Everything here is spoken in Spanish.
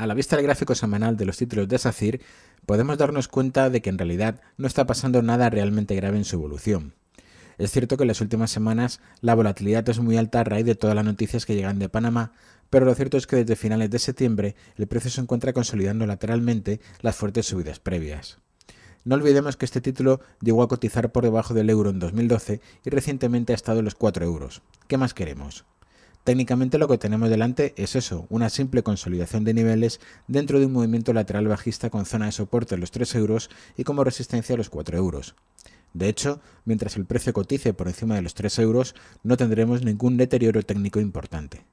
A la vista del gráfico semanal de los títulos de SACIR, podemos darnos cuenta de que en realidad no está pasando nada realmente grave en su evolución. Es cierto que en las últimas semanas la volatilidad es muy alta a raíz de todas las noticias que llegan de Panamá, pero lo cierto es que desde finales de septiembre el precio se encuentra consolidando lateralmente las fuertes subidas previas. No olvidemos que este título llegó a cotizar por debajo del euro en 2012 y recientemente ha estado en los 4 euros. ¿Qué más queremos? Técnicamente lo que tenemos delante es eso, una simple consolidación de niveles dentro de un movimiento lateral bajista con zona de soporte a los 3 euros y como resistencia a los 4 euros. De hecho, mientras el precio cotice por encima de los 3 euros, no tendremos ningún deterioro técnico importante.